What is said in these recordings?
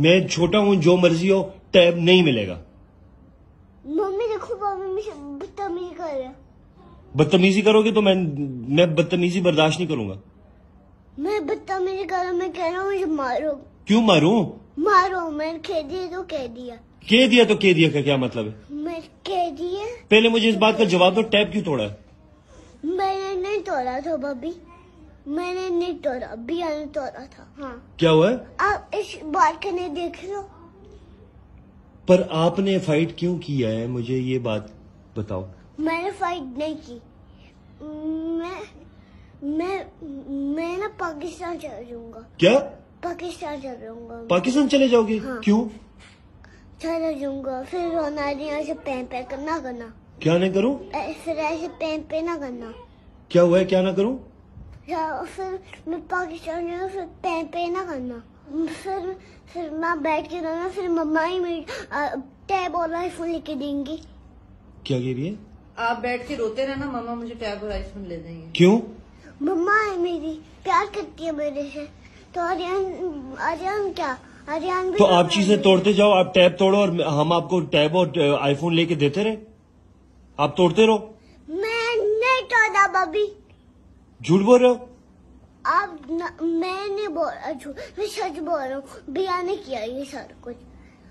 मैं छोटा हूँ जो मर्जी हो टैब नहीं मिलेगा मम्मी देखो मम्मी बदतमीजी कर रहे बदतमीजी करोगे तो मैं मैं बदतमीजी बर्दाश्त नहीं करूंगा मैं बदतमीजी करो मैं कह रहा हूँ मारो क्यों मारू मारो मैं कह दिया तो कह दिया कह दिया तो कह दिया का क्या मतलब है मैं कह दिया पहले मुझे इस बात का जवाब दो टैब क्यों तोड़ा मैंने नहीं तोड़ा था भाभी मैंने नहीं तोड़ा अभी तोड़ा था हाँ क्या हुआ बालकनी देख लो पर आपने फाइट क्यों किया है मुझे ये बात बताओ मैंने फाइट नहीं की मैं मैं मैं ना पाकिस्तान चल जाऊंगा क्या पाकिस्तान चल जाऊंगा पाकिस्तान चले जाओगे हाँ। क्यों चले जाऊंगा फिर रोनाल्डो ऐसे पैन पे करना करना क्या नहीं करूँ फिर ऐसे पैन पे ना करना क्या हुआ है क्या ना करूँ फिर मैं पाकिस्तान फिर पैन पे ना करना फिर फिर मैं बैठ के रहना फिर मम्मा ही मेरी टैब और आईफोन लेके देंगी क्या कह रही है आप बैठ के रोते रहना मम्मा मुझे टैब और आईफोन ले देंगे क्यों मम्मा है मेरी प्यार करती है मेरे से तो आर्यन आर्यन क्या आर्यन तो आप चीजें तोड़ते जाओ आप टैब तोड़ो और हम आपको टैब और आईफोन लेके देते रहे आप तोड़ते रहो मैं नहीं तोड़ा बबी झूठ बोल रहे हो मैंने बोला झूठ अच्छा, मैं सच बोल रहा हूँ बिया ने किया ये सारा कुछ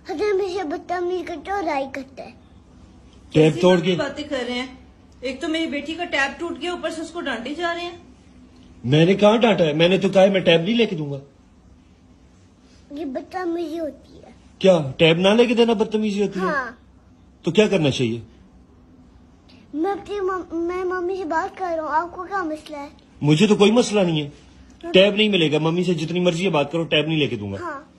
हजर मेरे बदतमीज करता तो और लाई करता है टैप तोड़ के बातें कर रहे हैं एक तो मेरी बेटी का टैप टूट गया ऊपर से उसको डांटे जा रहे हैं मैंने कहा डांटा है मैंने तो कहा मैं टैब नहीं लेके दूंगा ये बदतमीजी होती है क्या टैब ना लेके देना बदतमीजी होती हाँ। है तो क्या करना चाहिए मैं अपनी मैं मम्मी से बात कर रहा हूँ आपको क्या मसला है मुझे तो कोई मसला नहीं है टैब नहीं मिलेगा मम्मी से जितनी मर्जी बात करो टैब नहीं लेके दूंगा हाँ,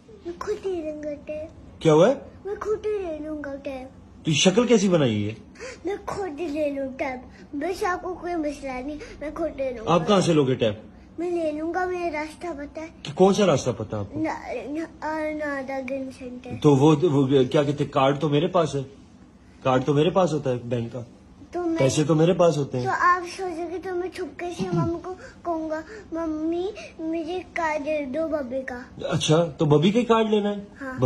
खुद ही लूंगा टैब क्या हुआ मैं खुद ही ले लूंगा टैब तो शक्ल कैसी बनाई है मैं खुद ही ले लूँ टैब बस आपको कोई मसला नहीं मैं खुद ले लूंगा आप कहाँ से लोगे टैब मैं ले लूंगा मेरा रास्ता पता है कौन सा रास्ता पता आपको तो वो, वो क्या कहते कार्ड तो मेरे पास है कार्ड तो मेरे पास होता है बैंक का तो पैसे तो मेरे पास होते हैं तो आप सोचोगे तो मैं छुपके से मम्मी को कहूँगा मम्मी मुझे कार्ड दे दो बबी का अच्छा तो बबी का कार्ड लेना है हाँ।